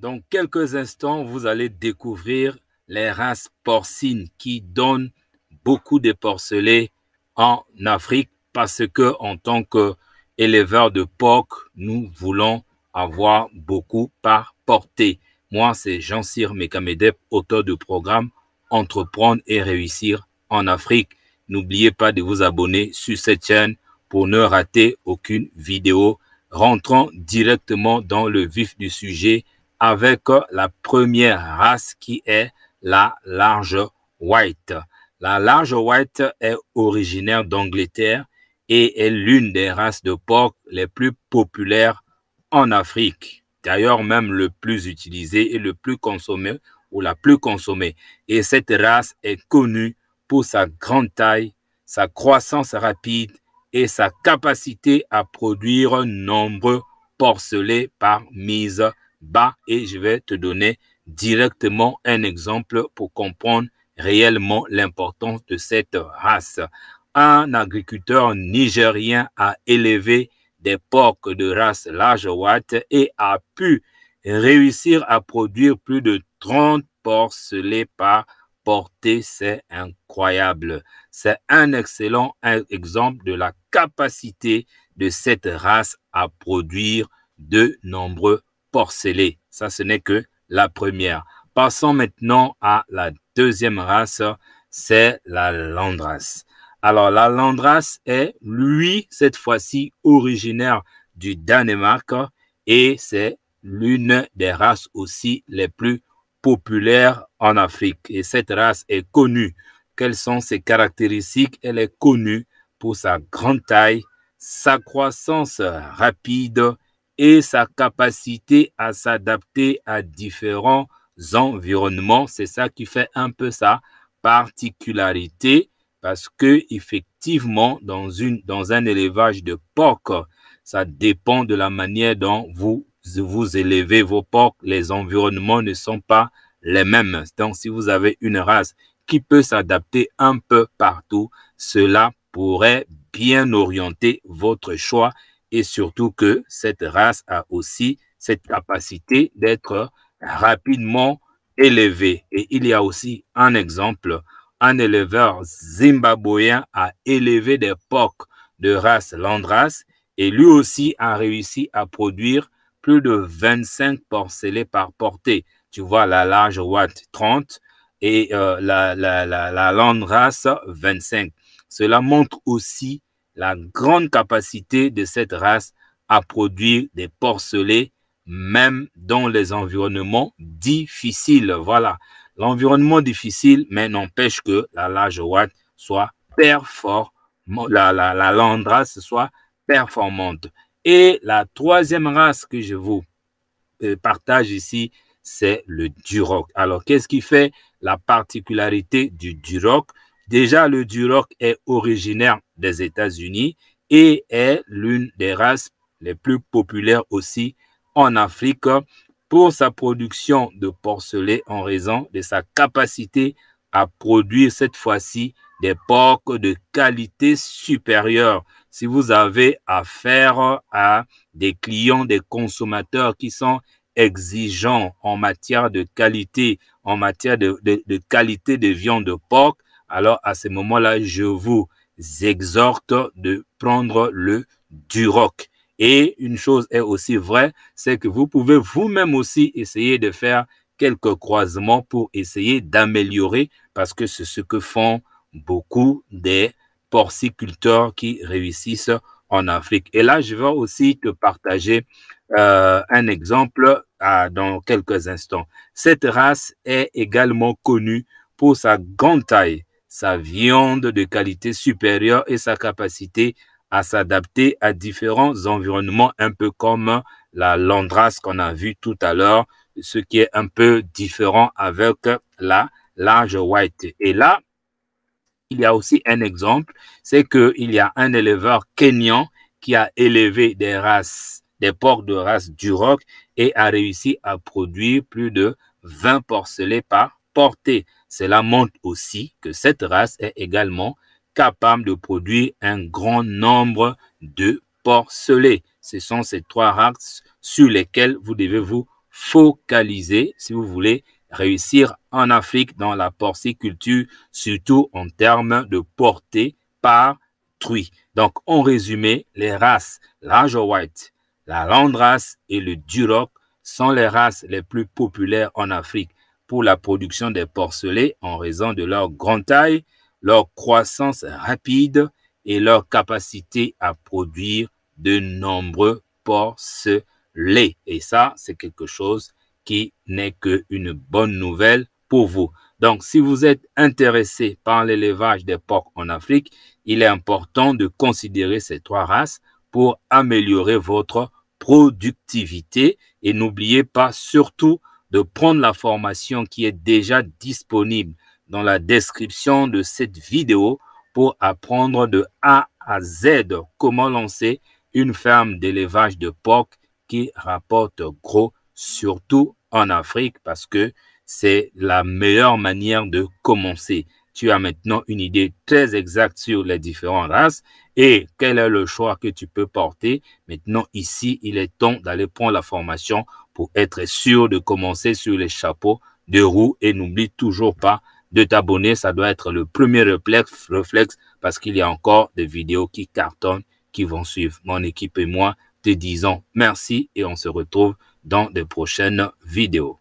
Dans quelques instants, vous allez découvrir les races porcines qui donnent beaucoup de porcelets en Afrique parce que en tant qu'éleveur de porc, nous voulons avoir beaucoup par portée. Moi, c'est Jean-Cyr Mekamedep, auteur du programme Entreprendre et réussir en Afrique. N'oubliez pas de vous abonner sur cette chaîne pour ne rater aucune vidéo. Rentrons directement dans le vif du sujet avec la première race qui est la large white. La large white est originaire d'Angleterre et est l'une des races de porc les plus populaires en Afrique. D'ailleurs, même le plus utilisé et le plus consommé ou la plus consommée. Et cette race est connue pour sa grande taille, sa croissance rapide et sa capacité à produire nombreux porcelets par mise et je vais te donner directement un exemple pour comprendre réellement l'importance de cette race. Un agriculteur nigérien a élevé des porcs de race large ouate et a pu réussir à produire plus de 30 porcelets par portée. C'est incroyable. C'est un excellent exemple de la capacité de cette race à produire de nombreux ça, ce n'est que la première. Passons maintenant à la deuxième race, c'est la landrace. Alors, la landrace est, lui, cette fois-ci, originaire du Danemark et c'est l'une des races aussi les plus populaires en Afrique. Et cette race est connue. Quelles sont ses caractéristiques Elle est connue pour sa grande taille, sa croissance rapide et sa capacité à s'adapter à différents environnements. C'est ça qui fait un peu sa particularité parce que effectivement, dans, une, dans un élevage de porcs, ça dépend de la manière dont vous, vous élevez vos porcs. Les environnements ne sont pas les mêmes. Donc, si vous avez une race qui peut s'adapter un peu partout, cela pourrait bien orienter votre choix et surtout que cette race a aussi cette capacité d'être rapidement élevée. Et il y a aussi un exemple, un éleveur zimbabwéen a élevé des porcs de race landrace et lui aussi a réussi à produire plus de 25 porcelets par portée. Tu vois la large Watt 30 et euh, la, la, la, 25. Cela montre aussi la grande capacité de cette race à produire des porcelets, même dans les environnements difficiles. Voilà, l'environnement difficile, mais n'empêche que la ouate soit performante, la soit performante. Et la troisième race que je vous euh, partage ici, c'est le Duroc. Alors, qu'est-ce qui fait la particularité du Duroc Déjà, le Duroc est originaire des États-Unis et est l'une des races les plus populaires aussi en Afrique pour sa production de porcelet en raison de sa capacité à produire cette fois-ci des porcs de qualité supérieure. Si vous avez affaire à des clients, des consommateurs qui sont exigeants en matière de qualité, en matière de, de qualité de viande de porc, alors à ce moment-là, je vous exhorte de prendre le duroc. Et une chose est aussi vraie, c'est que vous pouvez vous-même aussi essayer de faire quelques croisements pour essayer d'améliorer, parce que c'est ce que font beaucoup des porciculteurs qui réussissent en Afrique. Et là, je vais aussi te partager euh, un exemple dans quelques instants. Cette race est également connue pour sa grande taille, sa viande de qualité supérieure et sa capacité à s'adapter à différents environnements, un peu comme la landrace qu'on a vue tout à l'heure, ce qui est un peu différent avec la large white. Et là, il y a aussi un exemple, c'est qu'il y a un éleveur kényan qui a élevé des races, des porcs de race du roc et a réussi à produire plus de 20 porcelets par portée. Cela montre aussi que cette race est également capable de produire un grand nombre de porcelets. Ce sont ces trois races sur lesquelles vous devez vous focaliser si vous voulez réussir en Afrique dans la porciculture, surtout en termes de portée par truie. Donc, en résumé, les races large white, la landrace et le duroc sont les races les plus populaires en Afrique pour la production des porcelets en raison de leur grande taille, leur croissance rapide et leur capacité à produire de nombreux porcelets. Et ça, c'est quelque chose qui n'est qu'une bonne nouvelle pour vous. Donc, si vous êtes intéressé par l'élevage des porcs en Afrique, il est important de considérer ces trois races pour améliorer votre productivité. Et n'oubliez pas surtout de prendre la formation qui est déjà disponible dans la description de cette vidéo pour apprendre de A à Z comment lancer une ferme d'élevage de porc qui rapporte gros, surtout en Afrique, parce que c'est la meilleure manière de commencer. Tu as maintenant une idée très exacte sur les différentes races et quel est le choix que tu peux porter. Maintenant, ici, il est temps d'aller prendre la formation pour être sûr de commencer sur les chapeaux de roue et n'oublie toujours pas de t'abonner. Ça doit être le premier réflexe, parce qu'il y a encore des vidéos qui cartonnent, qui vont suivre. Mon équipe et moi te disons merci et on se retrouve dans de prochaines vidéos.